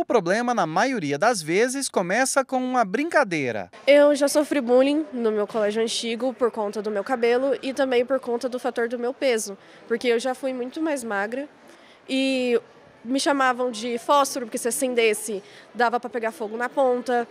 O problema, na maioria das vezes, começa com uma brincadeira. Eu já sofri bullying no meu colégio antigo por conta do meu cabelo e também por conta do fator do meu peso, porque eu já fui muito mais magra e me chamavam de fósforo, porque se acendesse dava para pegar fogo na ponta.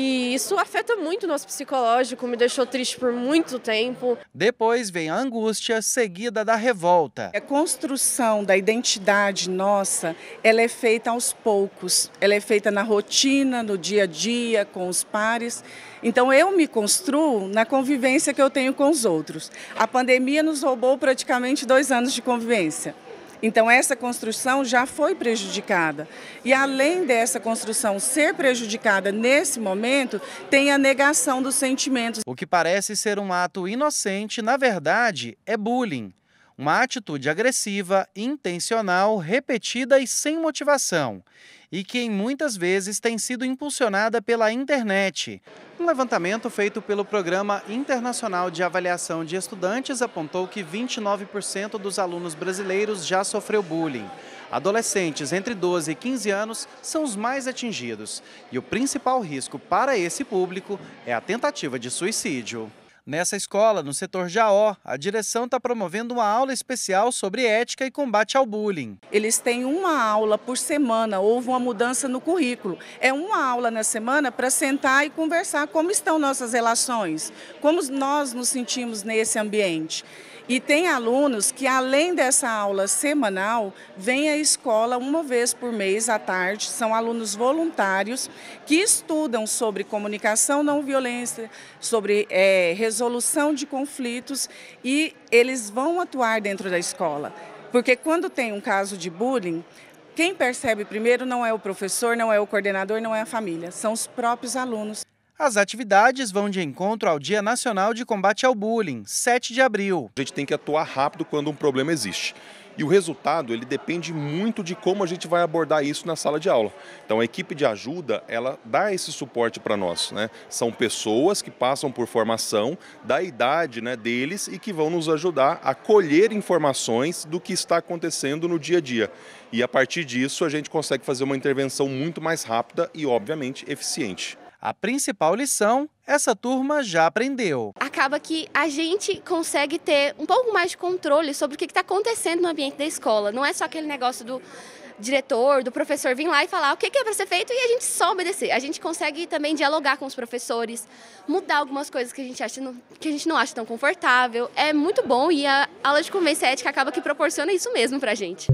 E isso afeta muito o nosso psicológico, me deixou triste por muito tempo. Depois vem a angústia seguida da revolta. A construção da identidade nossa, ela é feita aos poucos. Ela é feita na rotina, no dia a dia, com os pares. Então eu me construo na convivência que eu tenho com os outros. A pandemia nos roubou praticamente dois anos de convivência. Então, essa construção já foi prejudicada. E além dessa construção ser prejudicada nesse momento, tem a negação dos sentimentos. O que parece ser um ato inocente, na verdade, é bullying. Uma atitude agressiva, intencional, repetida e sem motivação, e que em muitas vezes tem sido impulsionada pela internet. Um levantamento feito pelo Programa Internacional de Avaliação de Estudantes apontou que 29% dos alunos brasileiros já sofreu bullying. Adolescentes entre 12 e 15 anos são os mais atingidos. E o principal risco para esse público é a tentativa de suicídio. Nessa escola, no setor Jaó, a direção está promovendo uma aula especial sobre ética e combate ao bullying. Eles têm uma aula por semana, houve uma mudança no currículo. É uma aula na semana para sentar e conversar como estão nossas relações, como nós nos sentimos nesse ambiente. E tem alunos que, além dessa aula semanal, vêm à escola uma vez por mês à tarde. São alunos voluntários que estudam sobre comunicação não violência, sobre é, eh, resolução resolução de conflitos e eles vão atuar dentro da escola. Porque quando tem um caso de bullying, quem percebe primeiro não é o professor, não é o coordenador, não é a família, são os próprios alunos. As atividades vão de encontro ao Dia Nacional de Combate ao Bullying, 7 de abril. A gente tem que atuar rápido quando um problema existe. E o resultado, ele depende muito de como a gente vai abordar isso na sala de aula. Então a equipe de ajuda, ela dá esse suporte para nós, né? São pessoas que passam por formação da idade, né, deles e que vão nos ajudar a colher informações do que está acontecendo no dia a dia. E a partir disso, a gente consegue fazer uma intervenção muito mais rápida e, obviamente, eficiente. A principal lição essa turma já aprendeu. Acaba que a gente consegue ter um pouco mais de controle sobre o que está acontecendo no ambiente da escola. Não é só aquele negócio do diretor, do professor vir lá e falar o que é para ser feito e a gente só obedecer. A gente consegue também dialogar com os professores, mudar algumas coisas que a gente, acha, que a gente não acha tão confortável. É muito bom e a aula de convivência ética acaba que proporciona isso mesmo para a gente.